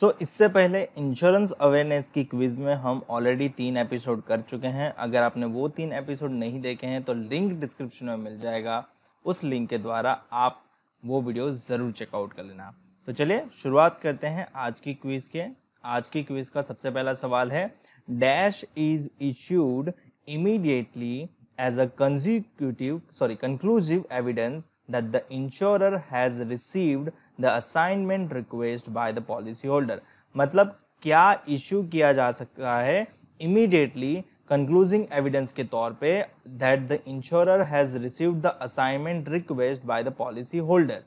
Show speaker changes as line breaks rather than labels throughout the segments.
सो so, इससे पहले insurance awareness की क्विज में हम ऑलरेडी तीन एपिसोड कर चुके हैं अगर आपने वो तीन एपिसोड नहीं देखे हैं तो लिंक डिस्क्रिप्शन में मिल जाएगा उस लिंक के द्वारा आप वो वीडियो ज़रूर चेकआउट कर लेना तो चलिए शुरुआत करते हैं आज की क्विज़ के आज की क्विज़ का सबसे पहला सवाल है dash is issued immediately as a consecutive sorry conclusive evidence that the insurer has received the assignment request by the policy holder मतलब क्या इशू किया जा सकता है इमीडिएटली कंक्लूजिंग एविडेंस के तौर पे that the insurer has received the assignment request by the policy holder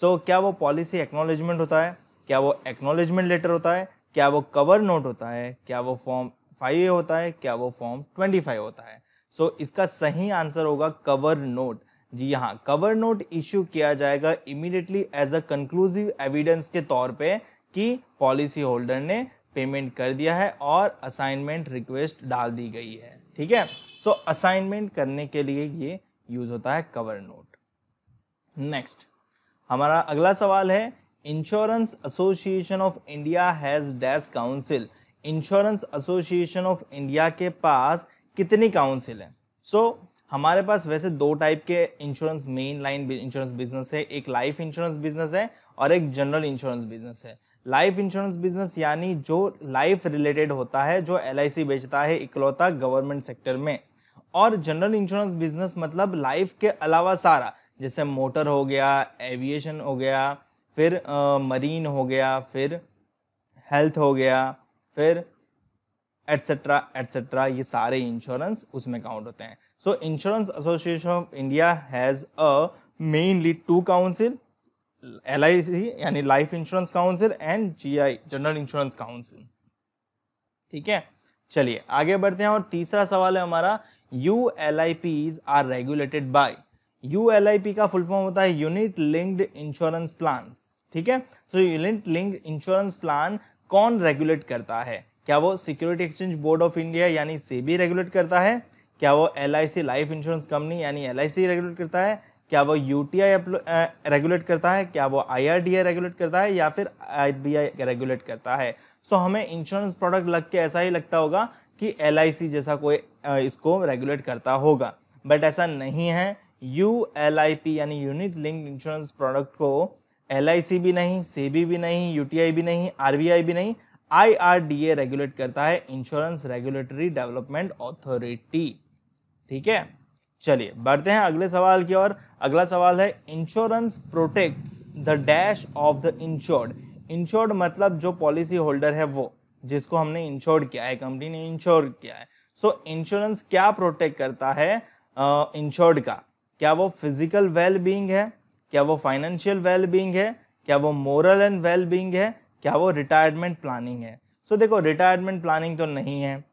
so क्या वो पॉलिसी एक्नोलेजमेंट होता है क्या वो एक्नोलेजमेंट लेटर होता है क्या वो कवर नोट होता है क्या वो फॉर्म फाइव ए होता है क्या वो फॉर्म ट्वेंटी फाइव होता है सो so, इसका सही आंसर होगा कवर नोट जी हाँ कवर नोट इश्यू किया जाएगा immediately as a conclusive evidence के तौर पे कि पॉलिसी होल्डर ने पेमेंट कर दिया है और असाइनमेंट रिक्वेस्ट डाल दी गई है ठीक है सो so, असाइनमेंट करने के लिए ये यूज होता है कवर नोट नेक्स्ट हमारा अगला सवाल है insurance association of India has dash council insurance association of India के पास कितनी काउंसिल है सो so, हमारे पास वैसे दो टाइप के insurance main line insurance business है एक लाइफ इंश्योरेंस बिजनेस है और एक जनरल इंश्योरेंस बिजनेस है लाइफ इंश्योरेंस बिजनेस यानी जो लाइफ रिलेटेड होता है जो एल बेचता है इकलौता गवर्नमेंट सेक्टर में और जनरल इंश्योरेंस बिजनेस मतलब लाइफ के अलावा सारा जैसे मोटर हो गया एविएशन हो गया फिर मरीन हो गया फिर हेल्थ हो गया फिर एट्सेट्रा एट्सेट्रा ये सारे इंश्योरेंस उसमें काउंट होते हैं So Insurance Association of India has a mainly two council, LIC यानी Life Insurance Council and GI General Insurance Council. ठीक है चलिए आगे बढ़ते हैं और तीसरा सवाल है हमारा U L I Ps are regulated by U L I P का फुल फॉर्म होता है यूनिट लिंक्ड इंश्योरेंस प्लान ठीक है तो यूनिट लिंक्ड इंश्योरेंस प्लान कौन रेगुलेट करता है क्या वो security exchange board of India यानी सेबी रेगुलेट करता है क्या वो एल लाइफ इंश्योरेंस कंपनी यानी एल रेगुलेट करता है क्या वो यू रेगुलेट करता है क्या वो आई रेगुलेट करता है या फिर आई रेगुलेट करता है सो so, हमें इंश्योरेंस प्रोडक्ट लग के ऐसा ही लगता होगा कि एल जैसा कोई इसको रेगुलेट करता होगा बट ऐसा नहीं है यू एल यानी यूनिट लिंक इंश्योरेंस प्रोडक्ट को एल भी नहीं सी भी नहीं यू भी नहीं आर भी नहीं आई रेगुलेट करता है इंश्योरेंस रेगुलेटरी डेवलपमेंट अथॉरिटी ठीक है चलिए बढ़ते हैं अगले सवाल की ओर अगला सवाल है insurance protects the dash of the insured insured मतलब जो पॉलिसी होल्डर है वो जिसको हमने इंश्योर्ड किया है कंपनी ने इंश्योर किया है सो so, इंश्योरेंस क्या प्रोटेक्ट करता है इंश्योर्ड uh, का क्या वो फिजिकल वेल बींग है क्या वो फाइनेंशियल वेल बींग है क्या वो मोरल एंड वेल बींग है क्या वो रिटायरमेंट प्लानिंग है सो so, देखो रिटायरमेंट प्लानिंग तो नहीं है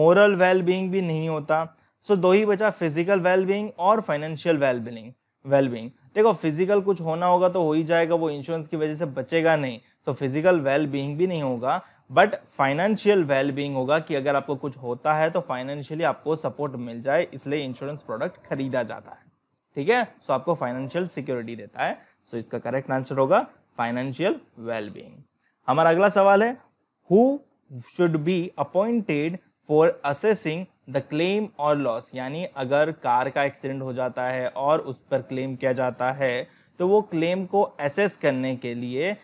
मोरल वेल बींग भी नहीं होता सो दो ही बचा फिजिकल वेलबींग और फाइनेंशियल वेलबिंग वेलबींग देखो फिजिकल कुछ होना होगा तो हो ही जाएगा वो इंश्योरेंस की वजह से बचेगा नहीं तो फिजिकल वेलबींग भी नहीं होगा बट फाइनेंशियल वेलबींग होगा कि अगर आपको कुछ होता है तो फाइनेंशियली आपको सपोर्ट मिल जाए इसलिए इंश्योरेंस प्रोडक्ट खरीदा जाता है ठीक है सो आपको फाइनेंशियल सिक्योरिटी देता है सो इसका करेक्ट आंसर होगा फाइनेंशियल वेलबींग हमारा अगला सवाल है who should be appointed for assessing the claim और लॉस यानी अगर कार का एक्सीडेंट हो जाता है और उस पर क्लेम किया जाता है तो वो क्लेम को एसेस करने के लिए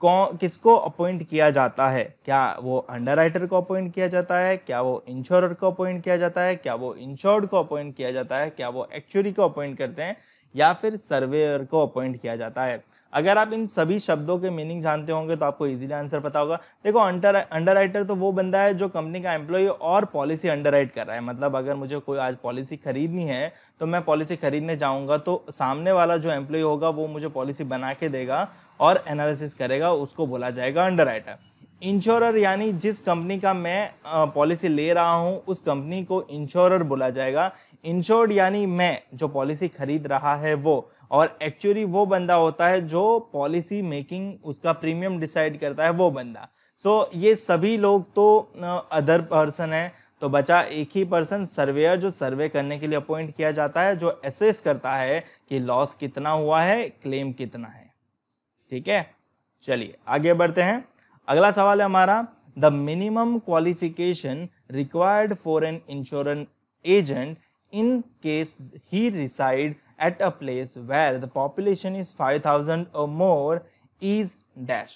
कौन किसको अपॉइंट किया जाता है क्या वो अंडर को अपॉइंट किया जाता है क्या वो इंश्योरर को अपॉइंट किया जाता है क्या वो इंश्योर्ड को अपॉइंट किया जाता है क्या वो एक्चुअली को अपॉइंट करते हैं या फिर सर्वेयर को अपॉइंट किया जाता है अगर आप इन सभी शब्दों के मीनिंग जानते होंगे तो आपको इजीली आंसर पता होगा देखो अंडर अंडर तो वो बंदा है जो कंपनी का एम्प्लॉय और पॉलिसी अंडर कर रहा है मतलब अगर मुझे कोई आज पॉलिसी खरीदनी है तो मैं पॉलिसी खरीदने जाऊँगा तो सामने वाला जो एम्प्लॉय होगा वो मुझे पॉलिसी बना के देगा और एनालिसिस करेगा उसको बोला जाएगा अंडर इंश्योरर यानी जिस कंपनी का मैं पॉलिसी ले रहा हूँ उस कंपनी को इंश्योरर बोला जाएगा इंश्योर्ड यानी मैं जो पॉलिसी खरीद रहा है वो और एक्चुअली वो बंदा होता है जो पॉलिसी मेकिंग उसका प्रीमियम डिसाइड करता है वो बंदा सो so, ये सभी लोग तो अदर पर्सन है तो बचा एक ही पर्सन सर्वेयर जो सर्वे करने के लिए अपॉइंट किया जाता है जो एसेस करता है कि लॉस कितना हुआ है क्लेम कितना है ठीक है चलिए आगे बढ़ते हैं अगला सवाल है हमारा the minimum qualification required for an insurance agent in case he reside at a place where the population is 5000 or more is dash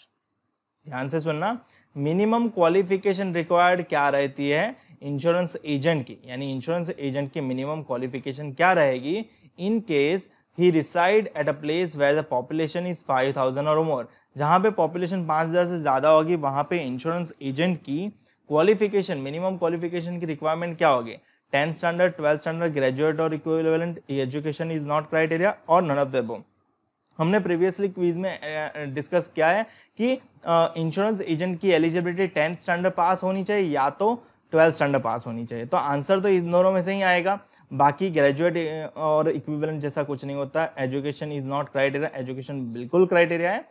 ध्यान से सुनना मिनिमम क्वालिफिकेशन रिक्वायर्ड क्या रहती है इंश्योरेंस एजेंट की यानी इंश्योरेंस एजेंट की मिनिमम क्वालिफिकेशन क्या रहेगी in case he reside at a place where the population is 5000 और मोर जहाँ पे पॉपुलेशन 5000 से ज़्यादा होगी वहाँ पे इंश्योरेंस एजेंट की क्वालिफिकेशन मिनिमम क्वालिफिकेशन की रिक्वायरमेंट क्या होगी tenth standard twelfth standard graduate और equivalent education is not criteria और नन ऑफ द अबव हमने प्रीवियसली क्वीज में डिस्कस किया है कि इंश्योरेंस एजेंट की एलिजिबिलिटी टेंथ स्टैंडर्ड पास होनी चाहिए या तो ट्वेल्थ स्टैंडर्ड पास होनी चाहिए तो आंसर तो इन दोनों में से ही आएगा बाकी ग्रेजुएट और इक्विवेलेंट जैसा कुछ नहीं होता education is not criteria education बिल्कुल क्राइटेरिया है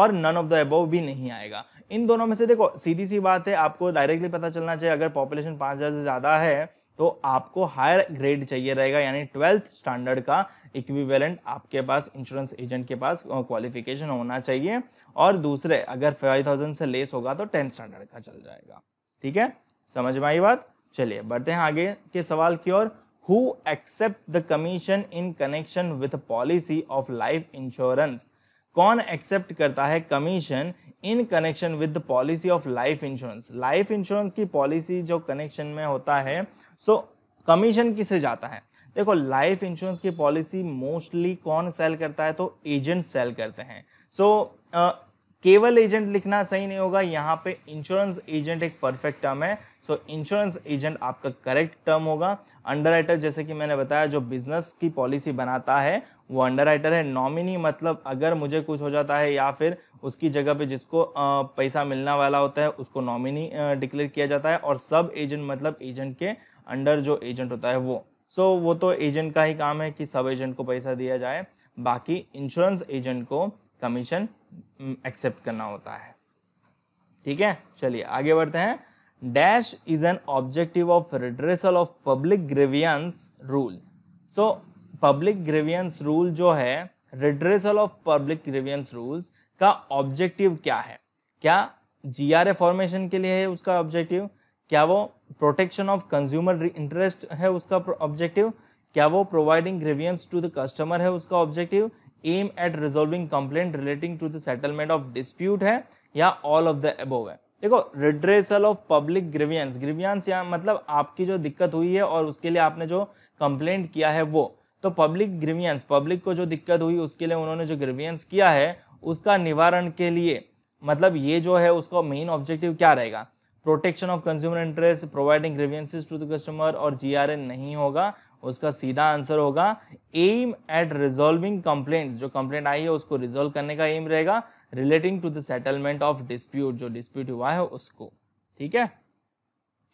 और नन ऑफ द एबो भी नहीं आएगा इन दोनों में से देखो सीधी सी बात है आपको डायरेक्टली पता चलना चाहिए अगर पॉपुलेशन पाँच हज़ार से ज़्यादा है तो आपको हायर ग्रेड चाहिए रहेगा यानी ट्वेल्थ स्टैंडर्ड का इक्विवेलेंट आपके पास इंश्योरेंस एजेंट के पास क्वालिफिकेशन होना चाहिए और दूसरे अगर फाइव थाउजेंड से लेस होगा तो टेंथ स्टैंडर्ड का चल जाएगा ठीक है समझ में आई बात चलिए बढ़ते हैं आगे के सवाल की ओर who accept the commission in connection with policy of life insurance कौन एक्सेप्ट करता है commission in connection with the policy of life insurance life insurance की पॉलिसी जो कनेक्शन में होता है सो कमीशन किसे जाता है देखो लाइफ इंश्योरेंस की पॉलिसी मोस्टली कौन सेल करता है तो एजेंट सेल करते हैं सो केवल एजेंट लिखना सही नहीं होगा यहाँ पे इंश्योरेंस एजेंट एक परफेक्ट टर्म है तो इंश्योरेंस एजेंट आपका करेक्ट टर्म होगा अंडर जैसे कि मैंने बताया जो बिजनेस की पॉलिसी बनाता है वो अंडर है नॉमिनी मतलब अगर मुझे कुछ हो जाता है या फिर उसकी जगह पे जिसको पैसा मिलने वाला होता है उसको नॉमिनी डिक्लेयर किया जाता है और सब एजेंट मतलब एजेंट के अंडर जो एजेंट होता है वो सो so, वो तो एजेंट का ही काम है कि सब एजेंट को पैसा दिया जाए बाकी इंश्योरेंस एजेंट को कमीशन एक्सेप्ट करना होता है ठीक है चलिए आगे बढ़ते हैं dash is an objective of redressal of public grievance rule so public grievance rule जो है redressal of public grievance rules का objective क्या है क्या जी आर ए फॉर्मेशन के लिए है उसका ऑब्जेक्टिव क्या वो प्रोटेक्शन ऑफ कंज्यूमर इंटरेस्ट है उसका ऑब्जेक्टिव क्या वो providing grievance to the customer है उसका objective aim at resolving complaint relating to the settlement of dispute है या ऑल ऑफ द एबोव है देखो redressal of public grievance grievance या मतलब आपकी जो दिक्कत हुई है और उसके लिए आपने जो कंप्लेंट किया है वो तो पब्लिक ग्रीवियंस पब्लिक को जो दिक्कत हुई उसके लिए उन्होंने जो ग्रीवियंस किया है उसका निवारण के लिए मतलब ये जो है उसका मेन ऑब्जेक्टिव क्या रहेगा protection of consumer interest providing grievances to the customer और जी नहीं होगा उसका सीधा आंसर होगा एम एट रिजोल्विंग कंप्लेंट्स जो कंप्लेंट आई है उसको रिजोल्व करने का एम रहेगा relating to the settlement of dispute जो डिस्प्यूट हुआ है उसको ठीक है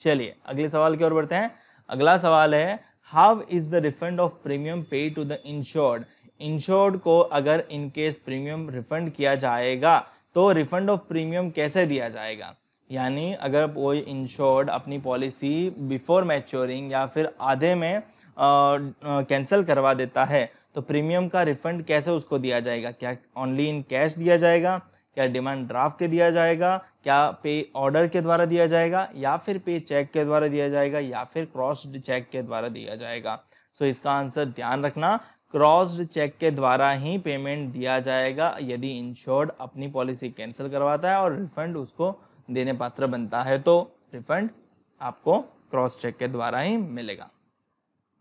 चलिए अगले सवाल की ओर बढ़ते हैं अगला सवाल है how is the refund of premium pay to the insured insured को अगर इनकेस प्रीमियम रिफंड किया जाएगा तो रिफंड ऑफ प्रीमियम कैसे दिया जाएगा यानी अगर कोई इंश्योर्ड अपनी पॉलिसी बिफोर मैच्योरिंग या फिर आधे में कैंसिल करवा देता है तो प्रीमियम का रिफंड कैसे उसको दिया जाएगा क्या ऑनली इन कैश दिया जाएगा क्या डिमांड ड्राफ्ट के दिया जाएगा क्या पे ऑर्डर के द्वारा दिया जाएगा या फिर पे चेक के द्वारा दिया जाएगा या फिर क्रॉस्ड चेक के द्वारा दिया जाएगा सो so, इसका आंसर ध्यान रखना क्रॉस्ड चेक के द्वारा ही पेमेंट दिया जाएगा यदि इंश्योर्ड अपनी पॉलिसी कैंसिल करवाता है और रिफंड उसको देने पात्र बनता है तो रिफंड आपको क्रॉस चेक के द्वारा ही मिलेगा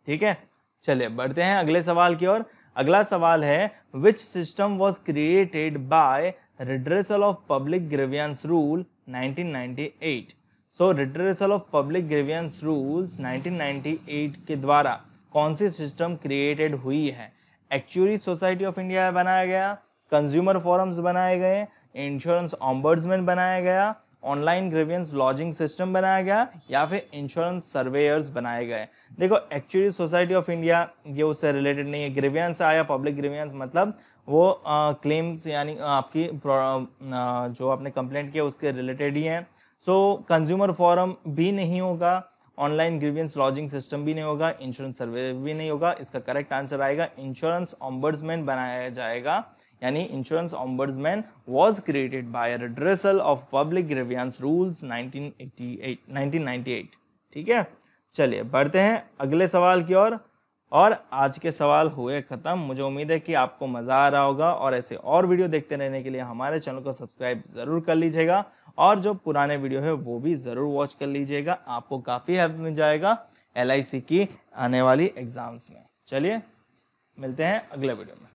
ठीक है चलिए बढ़ते हैं अगले सवाल की ओर अगला सवाल है which system was created by redressal of public grievance rule 1998 so redressal of public grievance rules 1998 के द्वारा कौन सी सिस्टम क्रिएटेड हुई है एक्चुअली सोसाइटी ऑफ इंडिया बनाया गया कंज्यूमर फोरम्स बनाए गए इंश्योरेंस ऑम्बर्ड्समैन बनाया गया ऑनलाइन ग्रीवियंस लॉजिंग सिस्टम बनाया गया या फिर इंश्योरेंस सर्वेयर्स बनाए गए देखो एक्चुअली सोसाइटी ऑफ इंडिया ये उससे रिलेटेड नहीं है ग्रेवियंस आया पब्लिक ग्रीवियंस मतलब वो क्लेम्स यानी आपकी आ, जो आपने कंप्लेंट किया उसके रिलेटेड ही हैं सो कंज्यूमर फॉरम भी नहीं होगा ऑनलाइन ग्रीवियंस लॉजिंग सिस्टम भी नहीं होगा इंश्योरेंस सर्वे भी नहीं होगा इसका करेक्ट आंसर आएगा इंश्योरेंस ऑम्बर्समैन बनाया जाएगा यानी insurance ombudsman was created by redressal of public grievance rules 1988 1998 ठीक है चलिए बढ़ते हैं अगले सवाल की ओर और, और आज के सवाल हुए ख़त्म मुझे उम्मीद है कि आपको मज़ा आ रहा होगा और ऐसे और वीडियो देखते रहने के लिए हमारे चैनल को सब्सक्राइब ज़रूर कर लीजिएगा और जो पुराने वीडियो है वो भी ज़रूर वॉच कर लीजिएगा आपको काफ़ी हेल्प मिल जाएगा एल की आने वाली एग्ज़ाम्स में चलिए मिलते हैं अगले वीडियो में